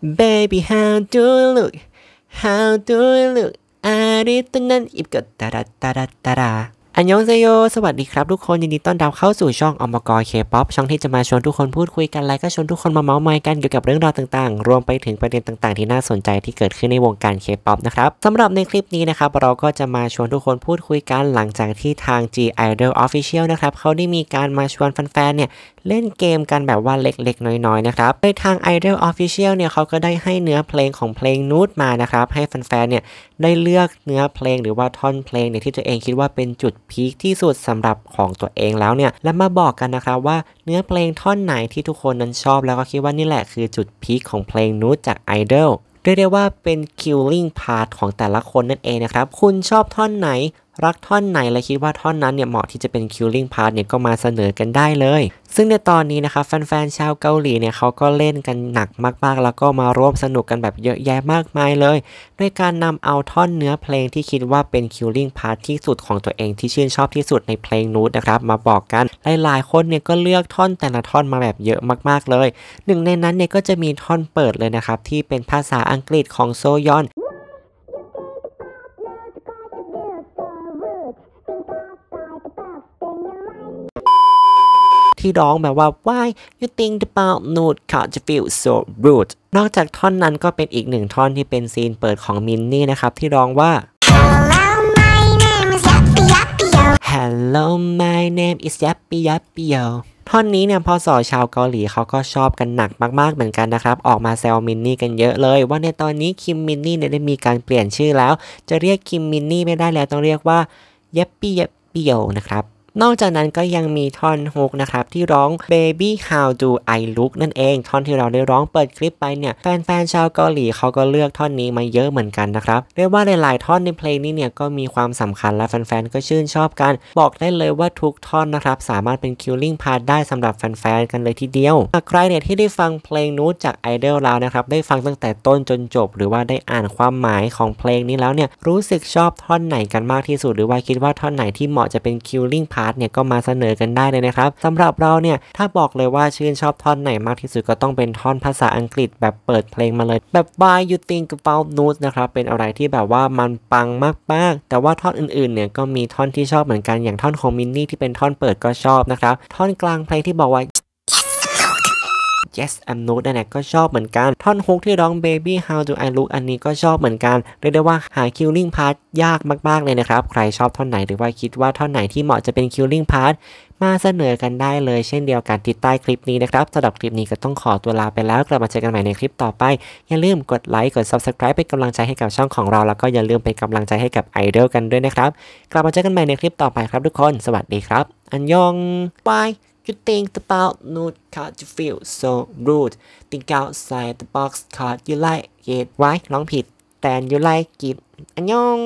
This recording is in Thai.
Baby, how do I look? How do I look? 아리따난 입가 따라 따라 따라 อันยองเซโยสวัสดีครับทุกคนยินดีต้อนรับเข้าสู่ช่องอมกรเคป๊อปช่องที่จะมาชวนทุกคนพูดคุยกันและก็ชวนทุกคนมาเมาส์มายกันเกี่ยวกับเรื่องราวต่างๆ รวมไปถึงประเด็นต่างๆที่น่าสนใจที่เกิดขึ้นในวงการเคป๊อปนะครับสำหรับในคลิปนี้นะครับเราก็จะมาชวนทุกคนพูดคุยกันหลังจากที่ทาง G Idol Official นะครับเขาได้มีการมาชวนแฟนๆเนี่ยเล่นเกมกันแบบว่าเล็กๆ น้อยๆนะครับโดยทาง Idol Official เนี่ยเขาก็ได้ให้เนื้อเพลงของเพลงนูดมานะครับให้แฟนๆเนี่ยได้เลือกเนื้อเพลงหรือว่าท่อนเพลงเนี่ยที่ตัวเองคิดว่าเป็นจุดพีคที่สุดสำหรับของตัวเองแล้วเนี่ยและมาบอกกันนะครับว่า เนื้อเพลงท่อนไหนที่ทุกคนนั้นชอบแล้วก็คิดว่านี่แหละคือจุดพีคของเพลงนู้จากไอดอลเรียกได้ว่าเป็น killing part ของแต่ละคนนั่นเองนะครับคุณชอบท่อนไหนรักท่อนไหนและคิดว่าท่อนนั้นเนี่ยเหมาะที่จะเป็นคิวลิ่งพาร์ทเนี่ยก็มาเสนอกันได้เลยซึ่งในตอนนี้นะครับแฟนๆชาวเกาหลีเนี่ยเขาก็เล่นกันหนักมากๆ แล้วก็มาร่วมสนุกกันแบบเยอะแยะมากมายเลยด้วยการนำเอาท่อนเนื้อเพลงที่คิดว่าเป็นคิวลิ่งพาร์ทที่สุดของตัวเองที่ชื่นชอบที่สุดในเพลงนู้ดนะครับมาบอกกันหลายๆคนเนี่ยก็เลือกท่อนแต่ละท่อนมาแบบเยอะมากๆเลย หนึ่งในนั้นเนี่ยก็จะมีท่อนเปิดเลยนะครับที่เป็นภาษาอังกฤษของโซยอนที่ร้องแบบว่า why you think about nude cause feel so rude นอกจากท่อนนั้นก็เป็นอีกหนึ่งท่อนที่เป็นซีนเปิดของมินนี่นะครับที่ร้องว่า Hello my name is Yappy Yappy Yo ท่อนนี้เนี่ยพอสอชาวเกาหลีเขาก็ชอบกันหนักมากๆเหมือนกันนะครับ ออกมาแซวมินนี่กันเยอะเลยว่าในตอนนี้คิมมินนี่เนี่ยได้มีการเปลี่ยนชื่อแล้ว จะเรียกคิมมินนี่ไม่ได้แล้วต้องเรียกว่าเยปปี้เยปปีนะครับนอกจากนั้นก็ยังมีท่อนฮุกนะครับที่ร้อง Baby How Do I Look นั่นเองท่อนที่เราได้ร้องเปิดคลิปไปเนี่ยแฟนๆชาวเกาหลีเขาก็เลือกท่อนนี้มาเยอะเหมือนกันนะครับเรียกว่าหลายๆท่อนในเพลงนี้เนี่ยก็มีความสำคัญและแฟนๆก็ชื่นชอบกัน บอกได้เลยว่าทุกท่อนนะครับสามารถเป็นคิลลิ่งพารได้สำหรับแฟนๆกันเลยทีเดียวหากใครเนี่ยที่ได้ฟังเพลงนู้ดจากไอดอลแล้วนะครับได้ฟังตั้งแต่ต้นจนจบหรือว่าได้อ่านความหมายของเพลงนี้แล้วเนี่ยรู้สึกชอบท่อนไหนกันมากที่สุด หรือว่าคิดว่าท่อนไหนที่เหมาะจะเป็นคิลลิ่งพาร์ตเนี่ยก็มาเสนอกันได้เลยนะครับสำหรับเราเนี่ยถ้าบอกเลยว่าชื่นชอบท่อนไหนมากที่สุดก็ต้องเป็นท่อนภาษาอังกฤษแบบเปิดเพลงมาเลย แบบ Why You Think About News นะครับเป็นอะไรที่แบบว่ามันปังมากๆ แต่ว่าท่อนอื่นๆเนี่ยก็มีท่อนที่ชอบเหมือนกันอย่างท่อนของมินนี่ที่เป็นท่อนเปิดก็ชอบนะครับท่อนกลางเพลงที่บอกว่า Yes I'm Nude น่นะก็ชอบเหมือนกัน ท่อนฮุกที่ร้อง Baby How Do I Look อันนี้ก็ชอบเหมือนกัน เรียกได้ว่าหา Killing Part ยากมากๆเลยนะครับ ใครชอบท่อนไหนหรือว่าคิดว่าท่อนไหนที่เหมาะจะเป็น Killing Part มาเสนอกันได้เลยเช่นเดียวกันติดใต้คลิปนี้นะครับสำหรับคลิปนี้ก็ต้องขอตัวลาไปแล้ว กลับมาเจอกันใหม่ในคลิปต่อไปอย่าลืมกดไลค์กด Subscribe เป็นกำลังใจให้กับช่องของเราแล้วก็อย่าลืมเป็นกำลังใจให้กับไอดอลกันด้วยนะครับกลับมาเจอกันใหม่ในคลิปต่อไปครับ ทุกคน สวัสดีครับ อันยองบาย You think about nude cut. you feel so rude. Think outside the box Cut. you like it. Right? ร้องผิด then you like it อันยอง